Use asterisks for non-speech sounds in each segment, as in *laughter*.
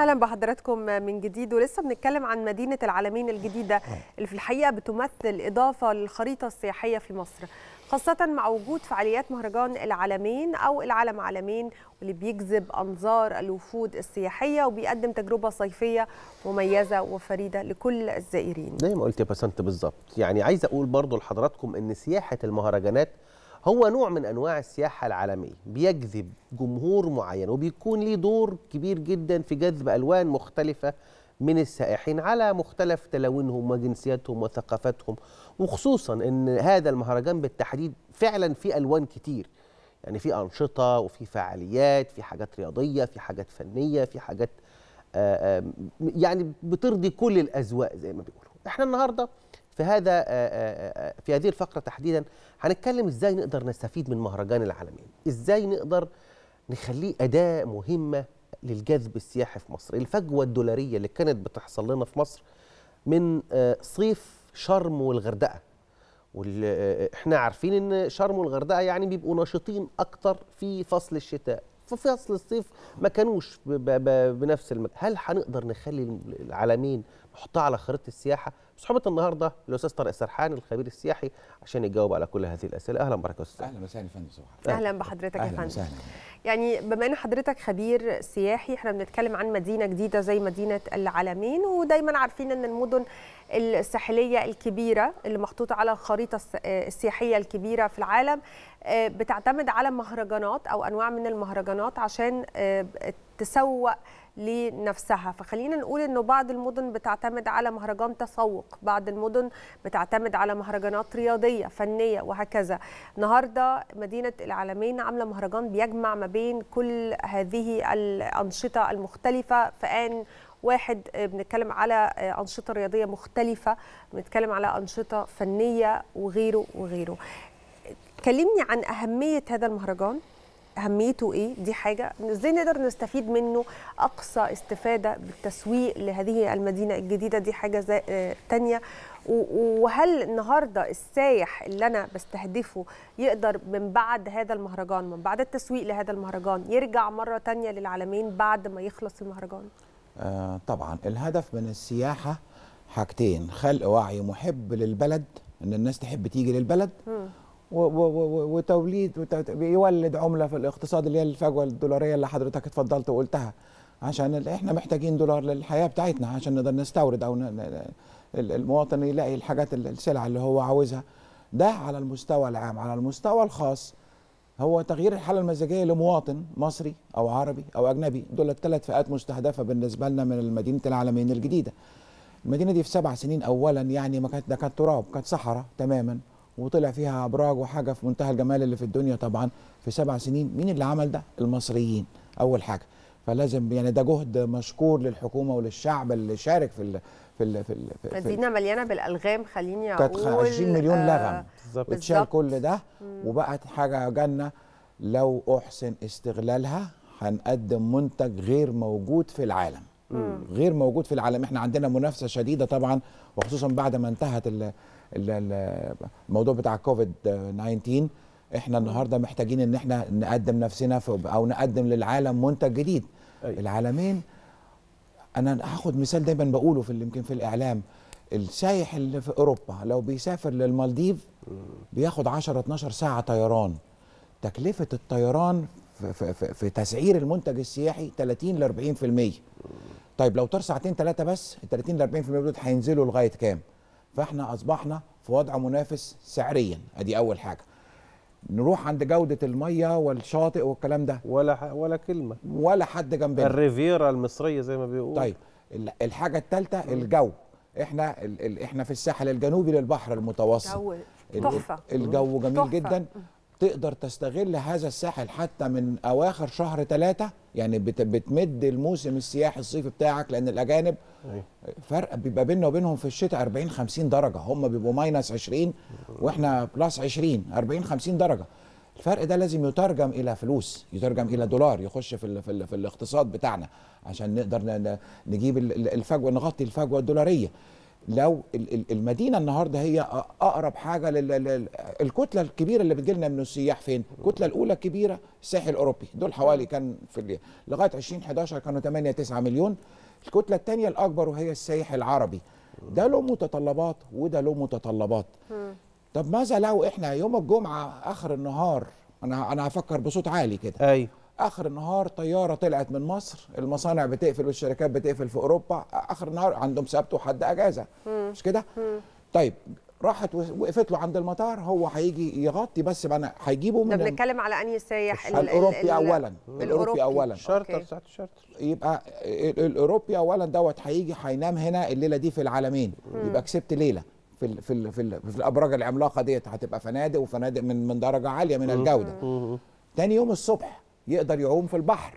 اهلا بحضراتكم من جديد ولسه بنتكلم عن مدينه العالمين الجديده آه. اللي في الحقيقه بتمثل اضافه للخريطه السياحيه في مصر خاصة مع وجود فعاليات مهرجان العالمين أو العالم عالمين واللي بيجذب أنظار الوفود السياحية وبيقدم تجربة صيفية مميزة وفريدة لكل الزائرين زي ما قلت يا بسنت بالظبط يعني عايز أقول برضو لحضراتكم أن سياحة المهرجانات هو نوع من انواع السياحه العالميه بيجذب جمهور معين وبيكون ليه دور كبير جدا في جذب الوان مختلفه من السائحين على مختلف تلاوينهم وجنسياتهم وثقافاتهم وخصوصا ان هذا المهرجان بالتحديد فعلا فيه الوان كتير يعني في انشطه وفي فعاليات في حاجات رياضيه في حاجات فنيه في حاجات آه، آه، يعني بترضي كل الاذواق زي ما بيقولوا احنا النهارده في هذا آه، آه، آه، في هذه الفقره تحديدا هنتكلم ازاي نقدر نستفيد من مهرجان العالمين ازاي نقدر نخليه اداه مهمه للجذب السياحي في مصر الفجوه الدولاريه اللي كانت بتحصل لنا في مصر من صيف شرم والغردقه احنا عارفين ان شرم والغردقه يعني بيبقوا نشيطين اكتر في فصل الشتاء في فصل الصيف ما كانوش بنفس المكان هل هنقدر نخلي العالمين نحطها على خريطه السياحه صحبة النهارده الاستاذ طارق سرحان الخبير السياحي عشان يجاوب على كل هذه الاسئله اهلا بحضرتك يا استاذ اهلا وسهلا يا فندم صباح اهلا بحضرتك يا فندم يعني بما ان حضرتك خبير سياحي احنا بنتكلم عن مدينه جديده زي مدينه العالمين ودايما عارفين ان المدن الساحليه الكبيره اللي محطوطه على الخريطه السياحيه الكبيره في العالم آه، بتعتمد على مهرجانات او انواع من المهرجانات عشان آه، تسوق لنفسها فخلينا نقول انه بعض المدن بتعتمد على مهرجان تسوق بعض المدن بتعتمد على مهرجانات رياضيه فنيه وهكذا النهارده مدينه العالمين عامله مهرجان بيجمع ما بين كل هذه الانشطه المختلفه فان واحد آه، بنتكلم على آه، أنشطة رياضية مختلفة بنتكلم على أنشطة فنية وغيره وغيره كلمني عن أهمية هذا المهرجان اهميته ايه دي حاجه ازاي نقدر نستفيد منه اقصى استفاده بالتسويق لهذه المدينه الجديده دي حاجه زي آه، تانية وهل النهارده السايح اللي انا بستهدفه يقدر من بعد هذا المهرجان من بعد التسويق لهذا المهرجان يرجع مره تانية للعالمين بعد ما يخلص المهرجان آه طبعا الهدف من السياحه حاجتين خلق وعي محب للبلد ان الناس تحب تيجي للبلد م. وتوليد بيولد عمله في الاقتصاد اللي هي الفجوه الدولاريه اللي حضرتك اتفضلت وقلتها عشان احنا محتاجين دولار للحياه بتاعتنا عشان نقدر نستورد او المواطن يلاقي الحاجات السلع اللي هو عاوزها ده على المستوى العام على المستوى الخاص هو تغيير الحاله المزاجيه لمواطن مصري او عربي او اجنبي دول الثلاث فئات مستهدفه بالنسبه لنا من مدينه العالمين الجديده المدينه دي في سبع سنين اولا يعني ما كانت ده كانت تراب كانت صحراء تماما وطلع فيها ابراج وحاجه في منتهى الجمال اللي في الدنيا طبعا في سبع سنين مين اللي عمل ده المصريين اول حاجه فلازم يعني ده جهد مشكور للحكومه وللشعب اللي شارك في الـ في الـ في, في مدينه مليانه بالالغام خليني اقول كانت 20 مليون آه، لغم بالظبط اتشال كل ده وبقت حاجه جنه لو احسن استغلالها هنقدم منتج غير موجود في العالم غير موجود في العالم احنا عندنا منافسه شديده طبعا وخصوصا بعد ما انتهت الموضوع بتاع كوفيد 19 احنا النهارده محتاجين ان احنا نقدم نفسنا او نقدم للعالم منتج جديد أي. العالمين انا هاخد مثال دايما بقوله في يمكن في الاعلام السايح اللي في اوروبا لو بيسافر للمالديف بياخد 10 12 ساعه طيران تكلفه الطيران في, في, في, تسعير المنتج السياحي 30 ل 40% طيب لو طار ساعتين ثلاثه بس ال 30 ل 40% دول هينزلوا لغايه كام؟ فاحنا اصبحنا في وضع منافس سعريا ادي اول حاجه نروح عند جودة المية والشاطئ والكلام ده ولا ح... ولا كلمة ولا حد جنبنا الريفيرا المصرية زي ما بيقول طيب الحاجة الثالثة الجو احنا ال... احنا في الساحل الجنوبي للبحر المتوسط الجو تحفة الجو جميل جدا تقدر تستغل هذا الساحل حتى من اواخر شهر ثلاثة يعني بتمد الموسم السياحي الصيفي بتاعك لان الاجانب أيوه. فرق بيبقى بيننا وبينهم في الشتاء 40 50 درجه هم بيبقوا ماينس 20 واحنا بلس 20 40 50 درجه الفرق ده لازم يترجم الى فلوس يترجم الى دولار يخش في الـ في, الـ في الاقتصاد بتاعنا عشان نقدر نجيب الفجوه نغطي الفجوه الدولاريه لو المدينه النهارده هي اقرب حاجه للكتله الكبيره اللي بتجي لنا من السياح فين؟ الكتله الاولى الكبيره الساحل الاوروبي دول حوالي كان في لغايه 2011 كانوا 8 9 مليون الكتله الثانيه الاكبر وهي السايح العربي ده له متطلبات وده له متطلبات طب ماذا لو احنا يوم الجمعه اخر النهار انا انا هفكر بصوت عالي كده ايوه اخر النهار طياره طلعت من مصر المصانع بتقفل والشركات بتقفل في اوروبا اخر النهار عندهم سبت وحد اجازه مش كده طيب راحت وقفت له عند المطار هو هيجي يغطي بس انا هيجيبه من بنتكلم على انهي سايح الاوروبي اولا الاوروبي اولا شارتر بتاعت الشارتر يبقى الاوروبي اولا دوت هيجي هينام هنا الليله دي في العالمين يبقى كسبت ليله في الـ في الـ في, الـ في الابراج العملاقه ديت هتبقى فنادق وفنادق من من درجه عاليه من الجوده تاني يوم الصبح يقدر يعوم في البحر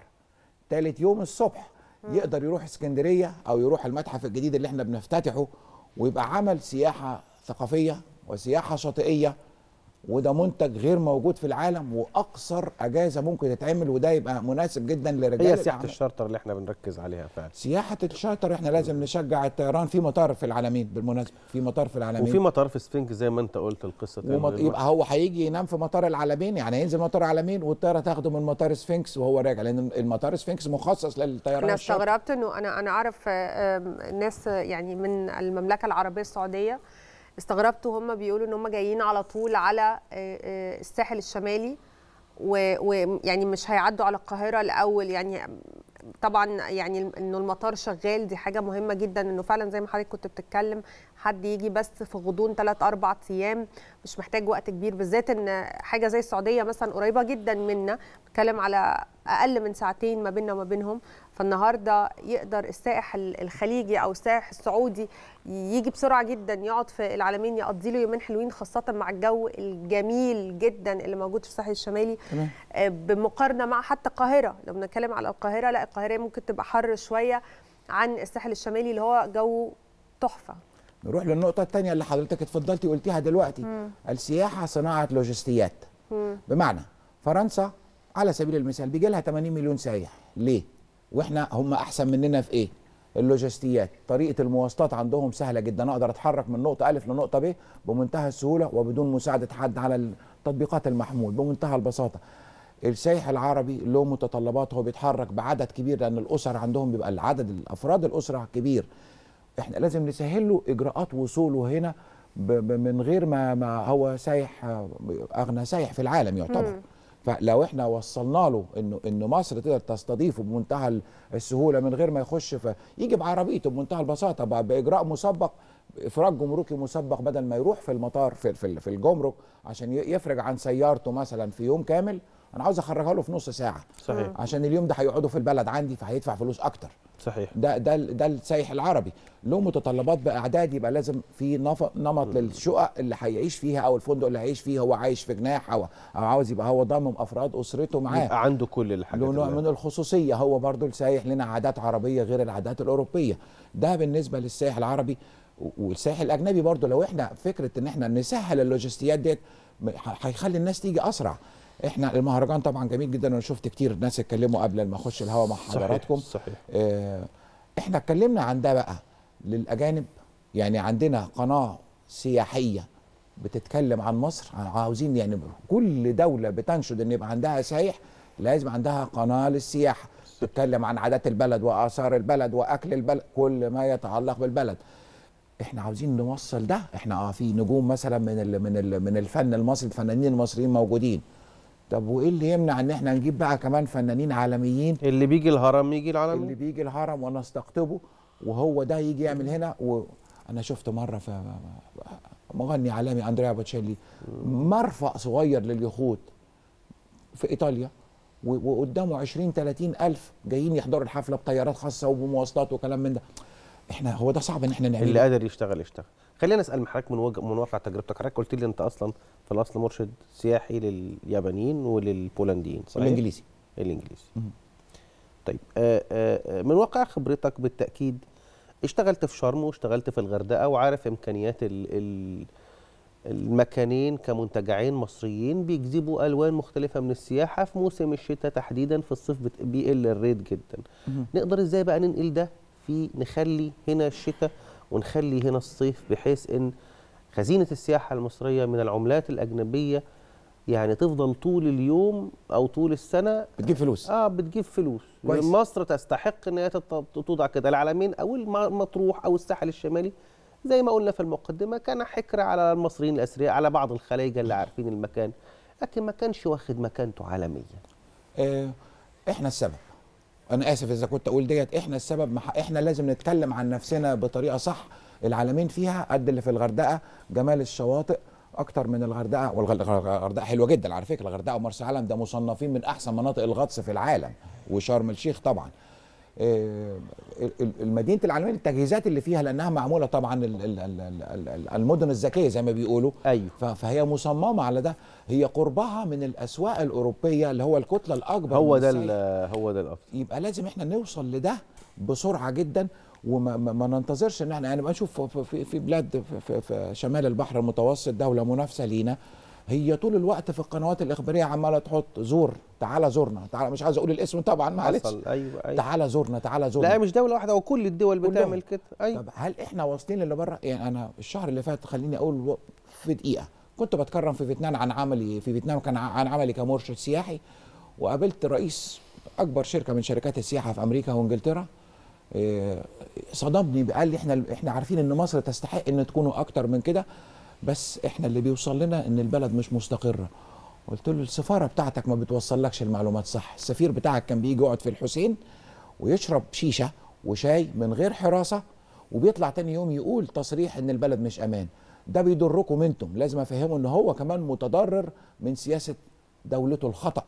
ثالث يوم الصبح يقدر يروح اسكندريه او يروح المتحف الجديد اللي احنا بنفتتحه ويبقى عمل سياحه ثقافيه وسياحه شاطئيه وده منتج غير موجود في العالم واقصر اجازه ممكن تتعمل وده يبقى مناسب جدا لرجال هي سياحه الشارتر اللي احنا بنركز عليها فعلا سياحه الشارتر احنا لازم نشجع الطيران في مطار في العالمين بالمناسبه في مطار في العالمين وفي مطار في سفنك زي ما انت قلت القصه ومط... يبقى هو هيجي ينام في مطار العالمين يعني هينزل مطار العالمين والطياره تاخده من مطار سفنكس وهو راجع لان المطار سفنكس مخصص للطيران انا استغربت انه انا انا اعرف ناس يعني من المملكه العربيه السعوديه استغربت وهم بيقولوا ان هم جايين على طول على آه، آه، الساحل الشمالي ويعني مش هيعدوا على القاهره الاول يعني طبعا يعني انه المطار شغال دي حاجه مهمه جدا انه فعلا زي ما حضرتك كنت بتتكلم حد يجي بس في غضون 3 4 ايام مش محتاج وقت كبير بالذات ان حاجه زي السعوديه مثلا قريبه جدا منا بتكلم على اقل من ساعتين ما بيننا وما بينهم فالنهارده يقدر السائح الخليجي او السائح السعودي يجي بسرعه جدا يقعد في العالمين يقضي له يومين حلوين خاصه مع الجو الجميل جدا اللي موجود في الساحل الشمالي آه، بمقارنه مع حتى القاهره لو بنتكلم على القاهره لا القاهره ممكن تبقى حر شويه عن الساحل الشمالي اللي هو جو تحفه نروح للنقطة الثانية اللي حضرتك اتفضلتي قلتيها دلوقتي مم. السياحة صناعة لوجستيات مم. بمعنى فرنسا على سبيل المثال بيجي لها 80 مليون سايح ليه؟ واحنا هم احسن مننا في ايه؟ اللوجستيات طريقه المواصلات عندهم سهله جدا اقدر اتحرك من نقطه الف لنقطه ب بمنتهى السهوله وبدون مساعده حد على التطبيقات المحمول بمنتهى البساطه السايح العربي له متطلبات هو بيتحرك بعدد كبير لان الاسر عندهم بيبقى العدد الافراد الاسره كبير احنا لازم نسهل له اجراءات وصوله هنا من غير ما, ما هو سايح اغنى سايح في العالم يعتبر مم. فلو احنا وصلنا له انه ان مصر تقدر تستضيفه بمنتهى السهوله من غير ما يخش فيجي بعربيته بمنتهى البساطه باجراء مسبق افراج جمركي مسبق بدل ما يروح في المطار في, في الجمرك عشان يفرج عن سيارته مثلا في يوم كامل انا عاوز اخرجها له في نص ساعه صحيح آه. عشان اليوم ده هيقعدوا في البلد عندي فهيدفع فلوس اكتر صحيح ده ده ده السايح العربي له متطلبات باعداد يبقى لازم في نمط للشقق اللي هيعيش فيها او الفندق اللي هيعيش فيه هو عايش في جناح او او عاوز يبقى هو ضامن افراد اسرته معاه يبقى عنده كل الحاجات له نوع من الخصوصيه هو برضه السايح لنا عادات عربيه غير العادات الاوروبيه ده بالنسبه للسايح العربي والسائح الاجنبي برضه لو احنا فكره ان احنا نسهل اللوجستيات ديت هيخلي الناس تيجي اسرع احنا المهرجان طبعا جميل جدا وانا شفت كتير ناس اتكلموا قبل ما اخش الهوا مع حضراتكم صحيح, صحيح. آه، احنا اتكلمنا عن ده بقى للاجانب يعني عندنا قناه سياحيه بتتكلم عن مصر عاوزين يعني كل دوله بتنشد ان يبقى عندها سايح لازم عندها قناه للسياحه تتكلم عن عادات البلد واثار البلد واكل البلد كل ما يتعلق بالبلد احنا عاوزين نوصل ده احنا اه في نجوم مثلا من الـ من الـ من الفن المصري الفنانين المصريين موجودين طب وايه اللي يمنع ان احنا نجيب بقى كمان فنانين عالميين اللي بيجي الهرم يجي العالم اللي بيجي الهرم ونستقطبه وهو ده يجي يعمل هنا وانا شفت مره في مغني عالمي اندريا باتشيلي مرفأ صغير لليخوت في ايطاليا وقدامه 20 30 الف جايين يحضروا الحفله بطيارات خاصه وبمواصلات وكلام من ده احنا هو ده صعب ان احنا نعمله اللي قادر يشتغل يشتغل خلينا اسال حضرتك من وجه من واقع تجربتك حضرتك قلت لي انت اصلا في الاصل مرشد سياحي لليابانيين وللبولنديين صحيح الانجليزي الانجليزي طيب آآ آه، آآ آه، آه، من واقع خبرتك بالتاكيد اشتغلت في شرم واشتغلت في الغردقه وعارف امكانيات ال ال المكانين كمنتجعين مصريين بيجذبوا الوان مختلفه من السياحه في موسم الشتاء تحديدا في الصيف بيقل الريت جدا نقدر ازاي بقى ننقل ده في نخلي هنا الشتاء ونخلي هنا الصيف بحيث ان خزينه السياحه المصريه من العملات الاجنبيه يعني تفضل طول اليوم او طول السنه بتجيب فلوس اه بتجيب فلوس كويس. مصر تستحق ان هي توضع كده العالمين او المطروح او الساحل الشمالي زي ما قلنا في المقدمه كان حكر على المصريين الاثرياء على بعض الخلايجه اللي عارفين المكان لكن ما كانش واخد مكانته عالميا آه، احنا السبب انا اسف اذا كنت اقول ديت احنا السبب مح... احنا لازم نتكلم عن نفسنا بطريقه صح العالمين فيها قد اللي في الغردقه جمال الشواطئ اكتر من الغردقه والغردقه حلوه جدا على فكره الغردقه ومرسى علم ده مصنفين من احسن مناطق الغطس في العالم وشرم الشيخ طبعا آه، المدينه العالميه التجهيزات اللي فيها لانها معموله طبعا المدن الذكيه زي ما بيقولوا أيوه. فهي مصممه على ده هي قربها من الاسواق الاوروبيه اللي هو الكتله الاكبر هو ده هو ده الافضل يبقى لازم احنا نوصل لده بسرعه جدا وما ما ننتظرش ان احنا يعني بنشوف في, في بلاد في, في شمال البحر المتوسط دوله منافسه لينا هي طول الوقت في القنوات الاخباريه عماله تحط زور تعالى زورنا تعالى مش عايز اقول الاسم طبعا معلش ايوه ايوه تعالى زورنا تعالى زورنا لا مش دوله واحده وكل الدول بتعمل كده ايوه طب هل احنا واصلين اللي بره يعني انا الشهر اللي فات خليني اقول في دقيقه كنت بتكرم في فيتنام عن عملي في فيتنام كان عن عملي كمرشد سياحي وقابلت رئيس اكبر شركه من شركات السياحه في امريكا وانجلترا آه، صدمني قال لي احنا احنا عارفين ان مصر تستحق ان تكونوا اكتر من كده بس احنا اللي بيوصل لنا ان البلد مش مستقره قلت له السفاره بتاعتك ما بتوصلكش المعلومات صح السفير بتاعك كان بيجي يقعد في الحسين ويشرب شيشه وشاي من غير حراسه وبيطلع تاني يوم يقول تصريح ان البلد مش امان ده بيضركم انتم لازم افهمه ان هو كمان متضرر من سياسه دولته الخطا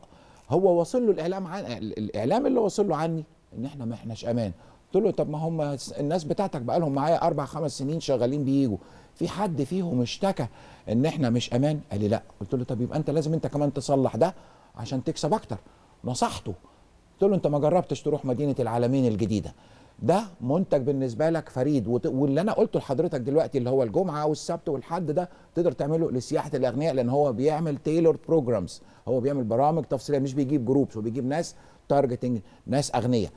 هو واصل له الاعلام عن الاعلام اللي واصل له عني ان احنا ما احناش امان قلت له طب ما هم الناس بتاعتك بقى لهم معايا اربع خمس سنين شغالين بيجوا في حد فيهم اشتكى ان احنا مش امان قال لي لا قلت له طب يبقى انت لازم انت كمان تصلح ده عشان تكسب اكتر نصحته قلت له انت ما جربتش تروح مدينه العالمين الجديده ده منتج بالنسبه لك فريد واللي انا قلته لحضرتك دلوقتي اللي هو الجمعه والسبت والحد ده تقدر تعمله لسياحه الاغنياء لان هو بيعمل تيلورد بروجرامز هو بيعمل برامج تفصيليه مش بيجيب جروبس هو بيجيب ناس تارجتنج ناس اغنياء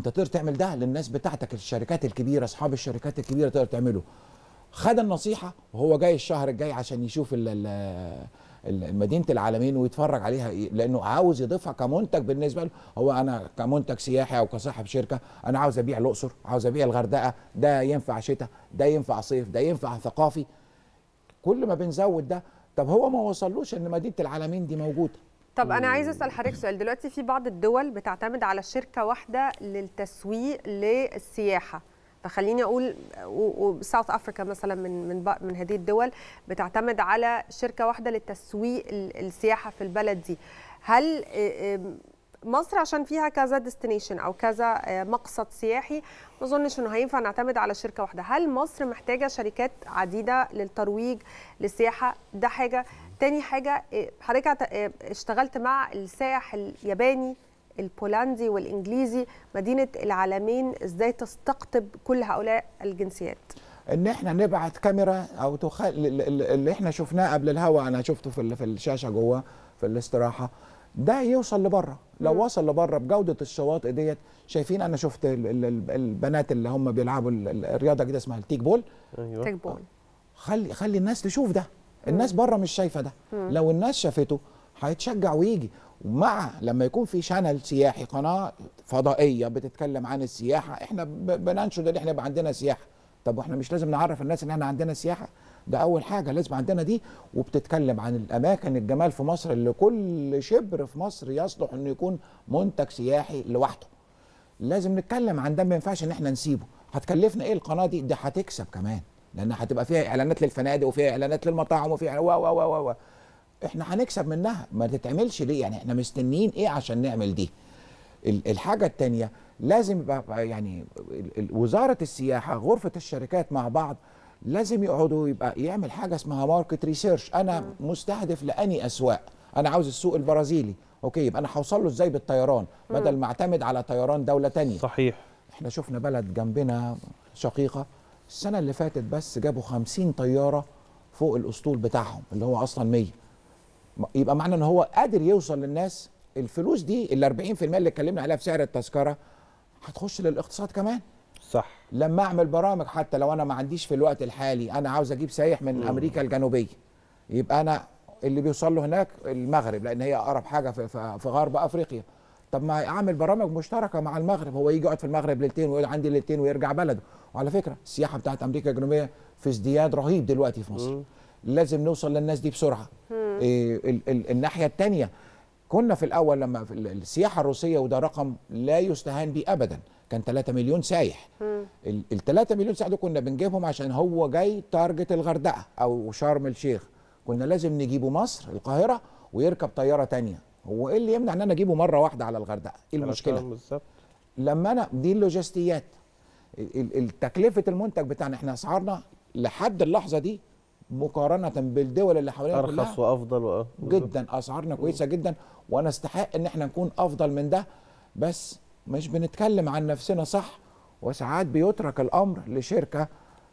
انت تقدر تعمل ده للناس بتاعتك الشركات الكبيره اصحاب الشركات الكبيره تقدر تعمله خد النصيحه وهو جاي الشهر الجاي عشان يشوف مدينه العالمين ويتفرج عليها لانه عاوز يضيفها كمنتج بالنسبه له هو انا كمنتج سياحي او كصاحب شركه انا عاوز ابيع الاقصر عاوز ابيع الغردقه ده ينفع شتاء ده ينفع صيف ده ينفع ثقافي كل ما بنزود ده طب هو ما وصلوش ان مدينه العالمين دي موجوده طب انا عايزه اسال حضرتك سؤال دلوقتي في بعض الدول بتعتمد على شركه واحده للتسويق للسياحه فخليني اقول وساوث افريكا مثلا من من من هذه الدول بتعتمد على شركه واحده للتسويق السياحه في البلد دي هل آه، مصر عشان فيها كذا ديستنيشن او كذا آه، مقصد سياحي ما اظنش انه هينفع نعتمد على شركه واحده هل مصر محتاجه شركات عديده للترويج للسياحه ده حاجه تاني حاجه آه، حضرتك آه، اشتغلت مع السائح الياباني البولندي والانجليزي مدينه العالمين ازاي تستقطب كل هؤلاء الجنسيات ان احنا نبعت كاميرا او تخ... اللي احنا شفناه قبل الهوا انا شفته في في الشاشه جوه في الاستراحه ده يوصل لبره لو وصل لبره بجوده الشواطئ ديت شايفين انا شفت البنات اللي هم بيلعبوا الرياضه كده اسمها التيك بول ايوه تيك بول خلي خلي الناس تشوف ده الناس بره مش شايفه ده لو الناس شافته هيتشجع ويجي ومع لما يكون في شانل سياحي قناه فضائيه بتتكلم عن السياحه احنا بننشد ان احنا يبقى عندنا سياحه طب واحنا مش لازم نعرف الناس ان احنا عندنا سياحه ده اول حاجه لازم عندنا دي وبتتكلم عن الاماكن الجمال في مصر اللي كل شبر في مصر يصلح انه يكون منتج سياحي لوحده لازم نتكلم عن ده ما ينفعش ان احنا نسيبه هتكلفنا ايه القناه دي ده هتكسب كمان لانها هتبقى فيها اعلانات للفنادق وفيها اعلانات للمطاعم وفيها و و و و احنا هنكسب منها ما تتعملش ليه يعني احنا مستنيين ايه عشان نعمل دي الحاجه الثانيه لازم يبقى يعني وزاره السياحه غرفه الشركات مع بعض لازم يقعدوا يبقى يعمل حاجه اسمها ماركت ريسيرش انا مستهدف لاني اسواق انا عاوز السوق البرازيلي اوكي يبقى انا هوصل له ازاي بالطيران بدل ما اعتمد على طيران دوله ثانيه صحيح احنا شفنا بلد جنبنا شقيقه السنه اللي فاتت بس جابوا 50 طياره فوق الاسطول بتاعهم اللي هو اصلا 100 يبقى معنى ان هو قادر يوصل للناس الفلوس دي ال 40% اللي اتكلمنا عليها في سعر التذكره هتخش للاقتصاد كمان صح لما اعمل برامج حتى لو انا ما عنديش في الوقت الحالي انا عاوز اجيب سايح من مم. امريكا الجنوبيه يبقى انا اللي بيوصل له هناك المغرب لان هي اقرب حاجه في, في غرب افريقيا طب ما اعمل برامج مشتركه مع المغرب هو يجي يقعد في المغرب ليلتين ويقول عندي ليلتين ويرجع بلده وعلى فكره السياحه بتاعت امريكا الجنوبيه في ازدياد رهيب دلوقتي في مصر لازم نوصل للناس دي بسرعه إيه، الناحيه الثانيه كنا في الاول لما في السياحه الروسيه وده رقم لا يستهان به ابدا كان 3 مليون سايح ال 3 مليون سايح دول كنا بنجيبهم عشان هو جاي تارجت الغردقه او شرم الشيخ كنا لازم نجيبه مصر القاهره ويركب طياره ثانيه هو ايه اللي يمنع ان انا اجيبه مره واحده على الغردقه ايه المشكله بالظبط لما انا دي اللوجستيات تكلفه المنتج بتاعنا احنا اسعارنا لحد اللحظه دي مقارنه بالدول اللي حوالينا ارخص كلها وافضل وأه. جدا اسعارنا كويسه جدا وانا استحق ان احنا نكون افضل من ده بس مش بنتكلم عن نفسنا صح وساعات بيترك الامر لشركه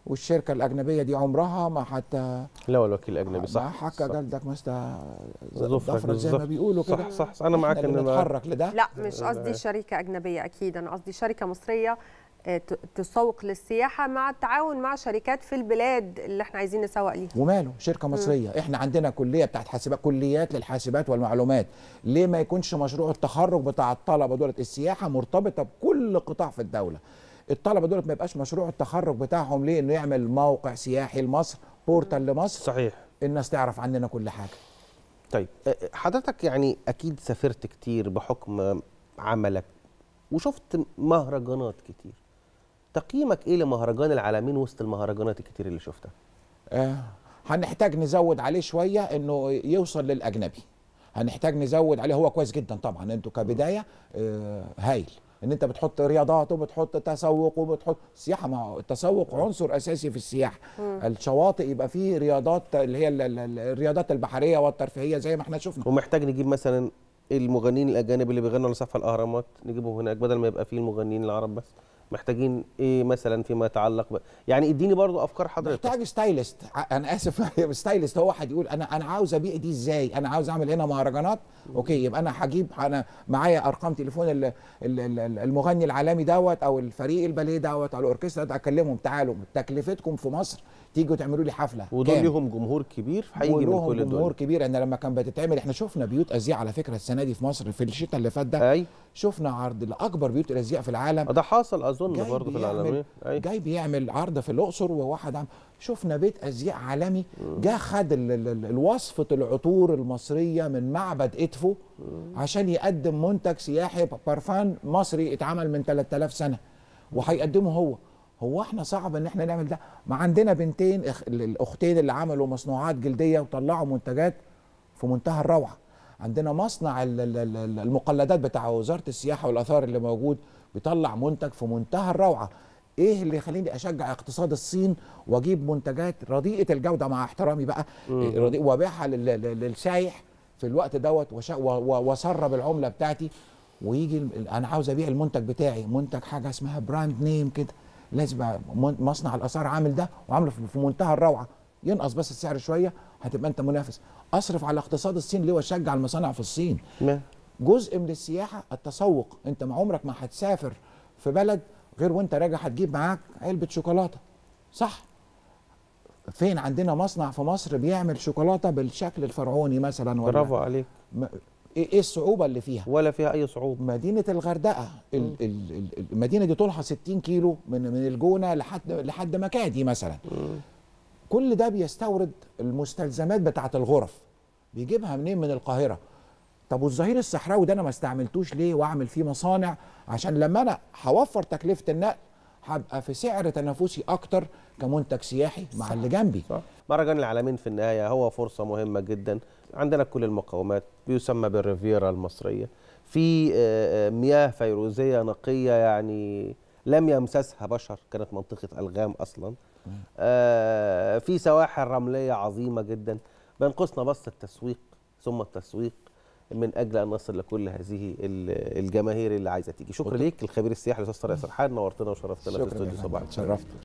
والشركه الاجنبيه دي عمرها ما حتى لا ولا الاجنبي صح حكى جلدك مثل زي ما بيقولوا كده صح صح, صح انا معاك ان نتحرك لده لا مش قصدي شركه اجنبيه اكيد انا قصدي شركه مصريه آه، تسوق للسياحه مع التعاون مع شركات في البلاد اللي احنا عايزين نسوق ليها وماله شركه مصريه م. احنا عندنا كليه بتاعت حاسبات كليات للحاسبات والمعلومات ليه ما يكونش مشروع التخرج بتاع الطلبه دولة السياحه مرتبطه بكل قطاع في الدوله الطلبه دولت ما يبقاش مشروع التخرج بتاعهم ليه انه يعمل موقع سياحي لمصر بورتال لمصر صحيح الناس تعرف عننا كل حاجه طيب حضرتك يعني اكيد سافرت كتير بحكم عملك وشفت مهرجانات كتير تقييمك ايه لمهرجان العالمين وسط المهرجانات الكتير اللي شفتها آه هنحتاج نزود عليه شويه انه يوصل للاجنبي هنحتاج نزود عليه هو كويس جدا طبعا انتوا كبدايه آه هايل ان انت بتحط رياضات وبتحط تسوق وبتحط سياحه ما هو التسوق عنصر اساسي في السياحه الشواطئ يبقى فيه رياضات اللي هي الرياضات البحريه والترفيهيه زي ما احنا شفنا ومحتاج نجيب مثلا المغنيين الاجانب اللي بيغنوا على سقف الاهرامات نجيبهم هناك بدل ما يبقى فيه المغنيين العرب بس محتاجين ايه مثلا فيما يتعلق ب... يعني اديني برضو افكار حضرتك محتاج ستايلست انا اسف ستايلست *laughs* هو واحد يقول انا انا عاوز ابيع دي ازاي انا عاوز اعمل هنا مهرجانات اوكي يبقى انا هجيب انا معايا ارقام تليفون المغني العالمي دوت او الفريق الباليه دوت او الاوركسترا ده اكلمهم تعالوا تكلفتكم في مصر تيجوا تعملوا لي حفله ودول ليهم جمهور كبير هيجي من كل دول جمهور كبير انا لما كان بتتعمل احنا شفنا بيوت ازياء على فكره السنه دي في مصر في الشتاء اللي فات ده أي. شفنا عرض لاكبر بيوت الازياء في العالم ده حاصل اظن برضه في العالمين جاي بيعمل عرض في الاقصر وواحد عم شفنا بيت ازياء عالمي جه خد الوصفه العطور المصريه من معبد ادفو عشان يقدم منتج سياحي بارفان مصري اتعمل من 3000 سنه وهيقدمه هو هو احنا صعب ان احنا نعمل ده ما عندنا بنتين الاختين اللي عملوا مصنوعات جلديه وطلعوا منتجات في منتهى الروعه عندنا مصنع المقلدات بتاع وزاره السياحه والاثار اللي موجود بيطلع منتج في منتهى الروعه ايه اللي يخليني اشجع اقتصاد الصين واجيب منتجات رديئه الجوده مع احترامي بقى إيه، وابيعها للسايح في الوقت دوت واسرب العمله بتاعتي ويجي انا عاوز ابيع المنتج بتاعي منتج حاجه اسمها براند نيم كده لازم مصنع الاثار عامل ده وعامله في منتهى الروعه ينقص بس السعر شويه هتبقى انت منافس اصرف على اقتصاد الصين ليه واشجع المصانع في الصين ما. جزء من السياحه التسوق انت ما عمرك ما هتسافر في بلد غير وانت راجع هتجيب معاك علبه شوكولاته صح فين عندنا مصنع في مصر بيعمل شوكولاته بالشكل الفرعوني مثلا ولا برافو عليك ايه،, ايه الصعوبه اللي فيها ولا فيها اي صعوبه مدينه الغردقه ال ال المدينه دي طولها 60 كيلو من من الجونه لحد لحد مكادي مثلا م. كل ده بيستورد المستلزمات بتاعه الغرف بيجيبها منين من القاهره طب والظهير الصحراوي ده انا ما استعملتوش ليه واعمل فيه مصانع عشان لما انا هوفر تكلفه النقل هبقى في سعر تنافسي اكتر كمنتج سياحي صح. مع اللي جنبي صح. مهرجان العالمين في النهايه هو فرصه مهمه جدا عندنا كل المقومات بيسمى بالريفيرا المصريه في آه، آه، مياه فيروزيه نقيه يعني لم يمسسها بشر كانت منطقه الغام اصلا آه، في سواحل رمليه عظيمه جدا بينقصنا بس التسويق ثم التسويق من اجل ان نصل لكل هذه الجماهير اللي عايزه تيجي شكرا ليك الخبير السياحي الاستاذ طارق سرحان نورتنا وشرفتنا في استوديو صباح شرفتنا